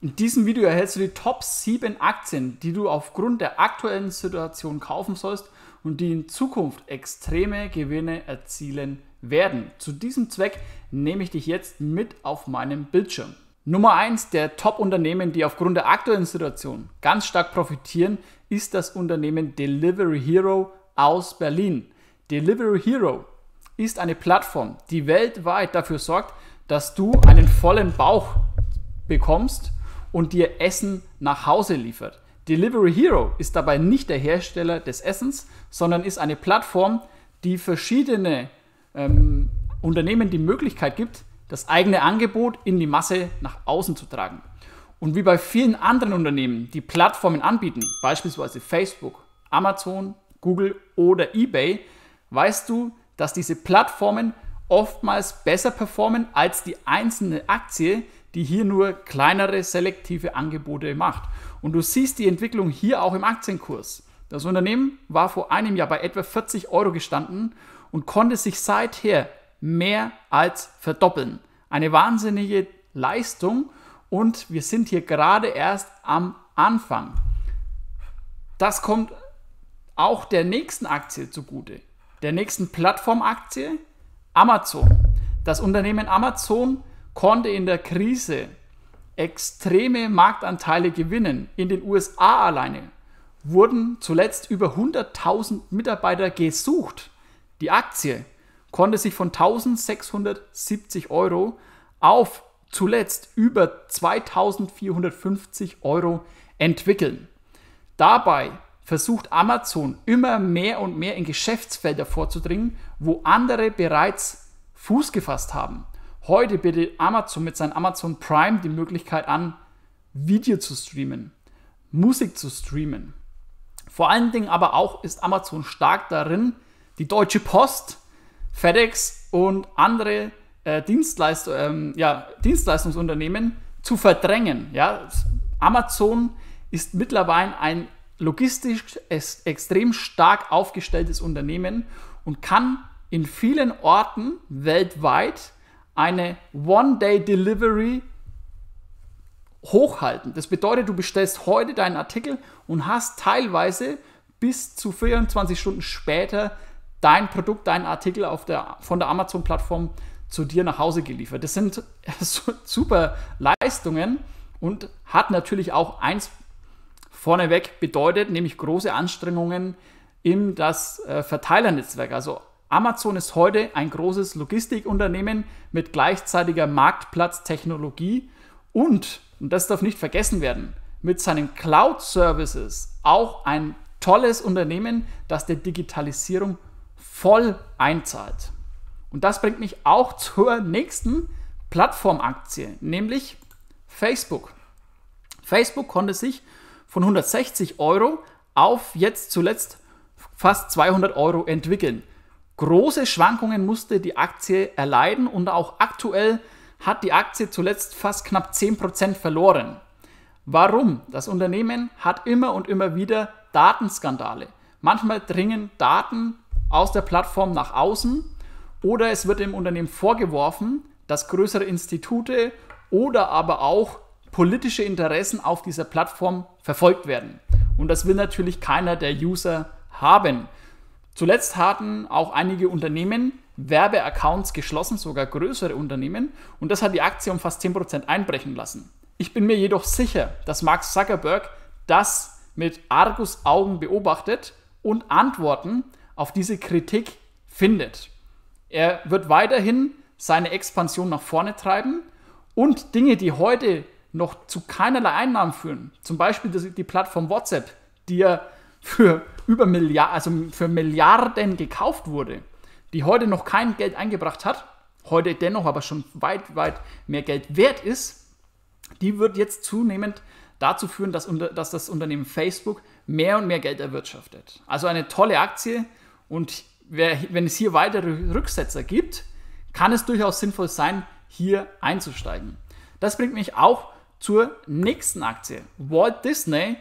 In diesem Video erhältst du die Top 7 Aktien, die du aufgrund der aktuellen Situation kaufen sollst und die in Zukunft extreme Gewinne erzielen werden. Zu diesem Zweck nehme ich dich jetzt mit auf meinem Bildschirm. Nummer 1 der Top-Unternehmen, die aufgrund der aktuellen Situation ganz stark profitieren, ist das Unternehmen Delivery Hero aus Berlin. Delivery Hero ist eine Plattform, die weltweit dafür sorgt, dass du einen vollen Bauch bekommst und dir Essen nach Hause liefert. Delivery Hero ist dabei nicht der Hersteller des Essens, sondern ist eine Plattform, die verschiedene ähm, Unternehmen die Möglichkeit gibt, das eigene Angebot in die Masse nach außen zu tragen. Und wie bei vielen anderen Unternehmen, die Plattformen anbieten, beispielsweise Facebook, Amazon, Google oder eBay, weißt du, dass diese Plattformen oftmals besser performen als die einzelne Aktie, die hier nur kleinere selektive Angebote macht. Und du siehst die Entwicklung hier auch im Aktienkurs. Das Unternehmen war vor einem Jahr bei etwa 40 Euro gestanden und konnte sich seither mehr als verdoppeln. Eine wahnsinnige Leistung und wir sind hier gerade erst am Anfang. Das kommt auch der nächsten Aktie zugute, der nächsten Plattformaktie Amazon. Das Unternehmen Amazon konnte in der Krise extreme Marktanteile gewinnen. In den USA alleine wurden zuletzt über 100.000 Mitarbeiter gesucht. Die Aktie konnte sich von 1670 Euro auf zuletzt über 2450 Euro entwickeln. Dabei versucht Amazon immer mehr und mehr in Geschäftsfelder vorzudringen, wo andere bereits Fuß gefasst haben. Heute bietet Amazon mit seinem Amazon Prime die Möglichkeit an, Video zu streamen, Musik zu streamen. Vor allen Dingen aber auch ist Amazon stark darin, die Deutsche Post, FedEx und andere äh, Dienstleist ähm, ja, Dienstleistungsunternehmen zu verdrängen. Ja? Amazon ist mittlerweile ein logistisch extrem stark aufgestelltes Unternehmen und kann in vielen Orten weltweit eine One-Day-Delivery hochhalten. Das bedeutet, du bestellst heute deinen Artikel und hast teilweise bis zu 24 Stunden später dein Produkt, deinen Artikel auf der, von der Amazon-Plattform zu dir nach Hause geliefert. Das sind super Leistungen und hat natürlich auch eins vorneweg bedeutet, nämlich große Anstrengungen in das äh, Verteilernetzwerk. Also Amazon ist heute ein großes Logistikunternehmen mit gleichzeitiger Marktplatztechnologie und, und das darf nicht vergessen werden, mit seinen Cloud-Services auch ein tolles Unternehmen, das der Digitalisierung voll einzahlt. Und das bringt mich auch zur nächsten Plattformaktie, nämlich Facebook. Facebook konnte sich von 160 Euro auf jetzt zuletzt fast 200 Euro entwickeln. Große Schwankungen musste die Aktie erleiden und auch aktuell hat die Aktie zuletzt fast knapp 10% verloren. Warum? Das Unternehmen hat immer und immer wieder Datenskandale. Manchmal dringen Daten aus der Plattform nach außen oder es wird dem Unternehmen vorgeworfen, dass größere Institute oder aber auch politische Interessen auf dieser Plattform verfolgt werden. Und das will natürlich keiner der User haben. Zuletzt hatten auch einige Unternehmen Werbeaccounts geschlossen, sogar größere Unternehmen, und das hat die Aktie um fast 10% einbrechen lassen. Ich bin mir jedoch sicher, dass Mark Zuckerberg das mit Argus Augen beobachtet und Antworten auf diese Kritik findet. Er wird weiterhin seine Expansion nach vorne treiben und Dinge, die heute noch zu keinerlei Einnahmen führen, zum Beispiel die Plattform WhatsApp, die er für über Milliarden, also für Milliarden gekauft wurde, die heute noch kein Geld eingebracht hat, heute dennoch aber schon weit, weit mehr Geld wert ist, die wird jetzt zunehmend dazu führen, dass, unter, dass das Unternehmen Facebook mehr und mehr Geld erwirtschaftet. Also eine tolle Aktie und wer, wenn es hier weitere Rücksetzer gibt, kann es durchaus sinnvoll sein, hier einzusteigen. Das bringt mich auch zur nächsten Aktie. Walt Disney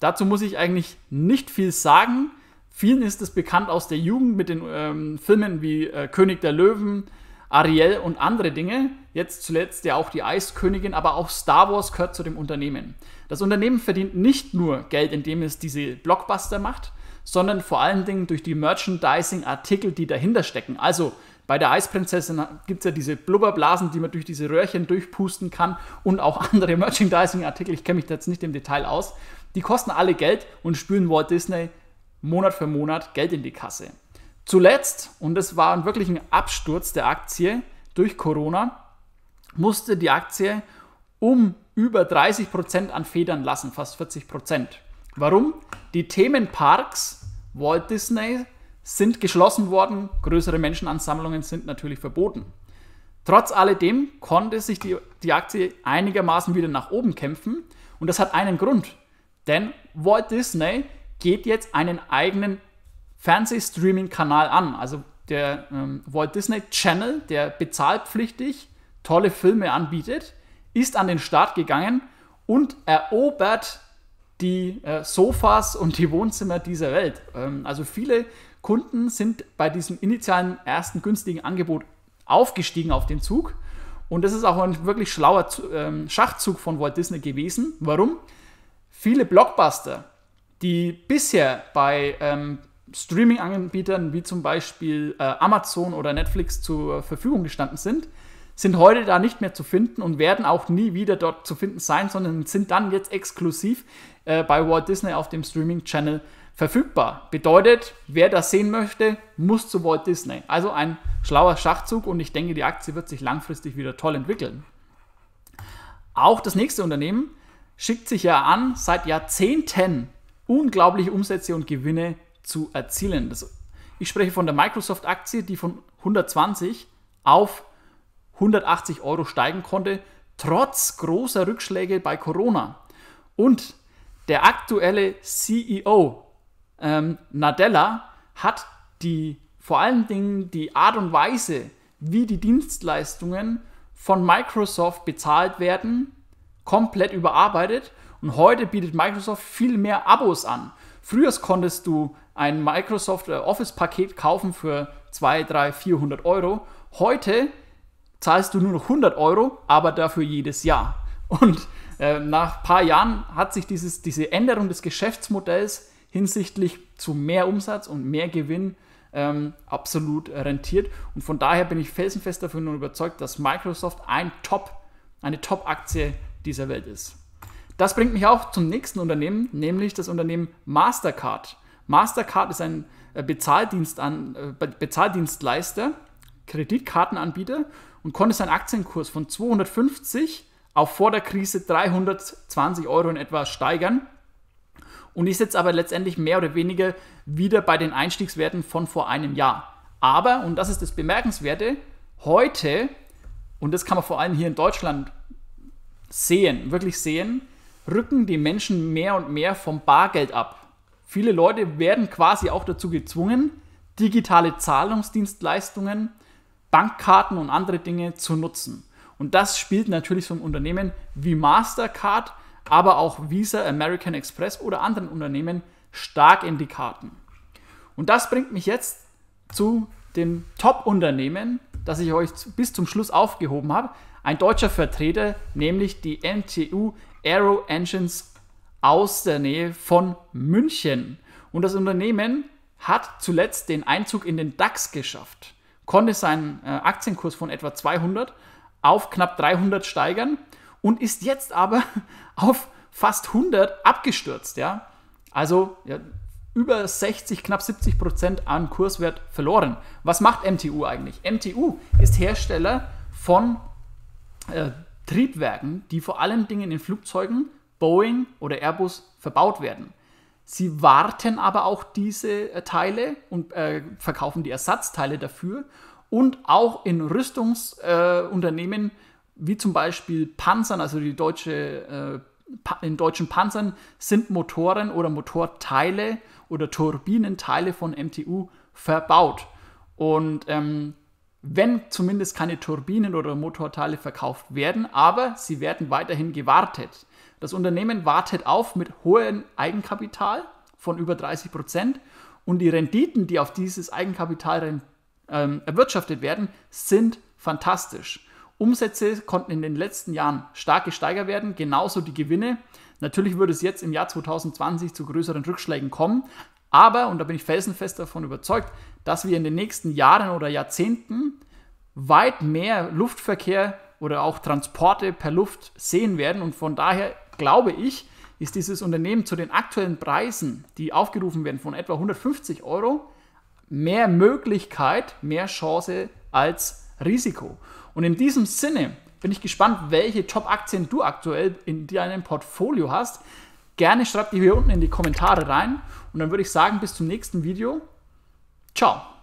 Dazu muss ich eigentlich nicht viel sagen. Vielen ist es bekannt aus der Jugend mit den ähm, Filmen wie äh, König der Löwen, Ariel und andere Dinge. Jetzt zuletzt ja auch die Eiskönigin, aber auch Star Wars gehört zu dem Unternehmen. Das Unternehmen verdient nicht nur Geld, indem es diese Blockbuster macht, sondern vor allen Dingen durch die Merchandising-Artikel, die dahinter stecken. Also bei der Eisprinzessin gibt es ja diese Blubberblasen, die man durch diese Röhrchen durchpusten kann und auch andere Merchandising-Artikel. Ich kenne mich da jetzt nicht im Detail aus. Die kosten alle Geld und spülen Walt Disney Monat für Monat Geld in die Kasse. Zuletzt, und es war wirklich ein Absturz der Aktie durch Corona, musste die Aktie um über 30% Prozent an Federn lassen, fast 40%. Prozent. Warum? Die Themenparks Walt Disney sind geschlossen worden, größere Menschenansammlungen sind natürlich verboten. Trotz alledem konnte sich die, die Aktie einigermaßen wieder nach oben kämpfen und das hat einen Grund. Denn Walt Disney geht jetzt einen eigenen Fernsehstreaming-Kanal an. Also der ähm, Walt Disney Channel, der bezahlpflichtig tolle Filme anbietet, ist an den Start gegangen und erobert die äh, Sofas und die Wohnzimmer dieser Welt. Ähm, also viele Kunden sind bei diesem initialen ersten günstigen Angebot aufgestiegen auf den Zug. Und das ist auch ein wirklich schlauer ähm, Schachzug von Walt Disney gewesen. Warum? viele Blockbuster, die bisher bei ähm, Streaming-Anbietern wie zum Beispiel äh, Amazon oder Netflix zur Verfügung gestanden sind, sind heute da nicht mehr zu finden und werden auch nie wieder dort zu finden sein, sondern sind dann jetzt exklusiv äh, bei Walt Disney auf dem Streaming-Channel verfügbar. Bedeutet, wer das sehen möchte, muss zu Walt Disney. Also ein schlauer Schachzug und ich denke, die Aktie wird sich langfristig wieder toll entwickeln. Auch das nächste Unternehmen, schickt sich ja an, seit Jahrzehnten unglaubliche Umsätze und Gewinne zu erzielen. Das, ich spreche von der Microsoft-Aktie, die von 120 auf 180 Euro steigen konnte, trotz großer Rückschläge bei Corona. Und der aktuelle CEO ähm, Nadella hat die vor allen Dingen die Art und Weise, wie die Dienstleistungen von Microsoft bezahlt werden, komplett überarbeitet und heute bietet Microsoft viel mehr Abos an. Früher konntest du ein Microsoft äh, Office-Paket kaufen für 2, 3, 400 Euro. Heute zahlst du nur noch 100 Euro, aber dafür jedes Jahr. Und äh, nach ein paar Jahren hat sich dieses, diese Änderung des Geschäftsmodells hinsichtlich zu mehr Umsatz und mehr Gewinn ähm, absolut rentiert. Und von daher bin ich felsenfest davon überzeugt, dass Microsoft ein Top, eine Top-Aktie dieser Welt ist. Das bringt mich auch zum nächsten Unternehmen, nämlich das Unternehmen Mastercard. Mastercard ist ein äh, Bezahldienst an, äh, Bezahldienstleister, Kreditkartenanbieter und konnte seinen Aktienkurs von 250 auf vor der Krise 320 Euro in etwa steigern und ist jetzt aber letztendlich mehr oder weniger wieder bei den Einstiegswerten von vor einem Jahr. Aber, und das ist das Bemerkenswerte, heute, und das kann man vor allem hier in Deutschland sehen, wirklich sehen, rücken die Menschen mehr und mehr vom Bargeld ab. Viele Leute werden quasi auch dazu gezwungen, digitale Zahlungsdienstleistungen, Bankkarten und andere Dinge zu nutzen. Und das spielt natürlich so ein Unternehmen wie Mastercard, aber auch Visa, American Express oder anderen Unternehmen stark in die Karten. Und das bringt mich jetzt zu den Top-Unternehmen, das ich euch bis zum Schluss aufgehoben habe, ein deutscher Vertreter, nämlich die MTU Aero Engines aus der Nähe von München. Und das Unternehmen hat zuletzt den Einzug in den DAX geschafft, konnte seinen äh, Aktienkurs von etwa 200 auf knapp 300 steigern und ist jetzt aber auf fast 100 abgestürzt. Ja? Also ja, über 60, knapp 70 Prozent an Kurswert verloren. Was macht MTU eigentlich? MTU ist Hersteller von äh, Triebwerken, die vor allem Dingen in Flugzeugen, Boeing oder Airbus verbaut werden. Sie warten aber auch diese äh, Teile und äh, verkaufen die Ersatzteile dafür und auch in Rüstungsunternehmen äh, wie zum Beispiel Panzern, also die deutsche, äh, in deutschen Panzern sind Motoren oder Motorteile oder Turbinenteile von MTU verbaut. Und ähm, wenn zumindest keine Turbinen oder Motorteile verkauft werden, aber sie werden weiterhin gewartet. Das Unternehmen wartet auf mit hohem Eigenkapital von über 30 Prozent und die Renditen, die auf dieses Eigenkapital ähm, erwirtschaftet werden, sind fantastisch. Umsätze konnten in den letzten Jahren stark gesteigert werden, genauso die Gewinne. Natürlich würde es jetzt im Jahr 2020 zu größeren Rückschlägen kommen, aber, und da bin ich felsenfest davon überzeugt, dass wir in den nächsten Jahren oder Jahrzehnten weit mehr Luftverkehr oder auch Transporte per Luft sehen werden. Und von daher glaube ich, ist dieses Unternehmen zu den aktuellen Preisen, die aufgerufen werden von etwa 150 Euro, mehr Möglichkeit, mehr Chance als Risiko. Und in diesem Sinne bin ich gespannt, welche Top-Aktien du aktuell in deinem Portfolio hast. Gerne schreib die hier unten in die Kommentare rein. Und dann würde ich sagen, bis zum nächsten Video. Ciao.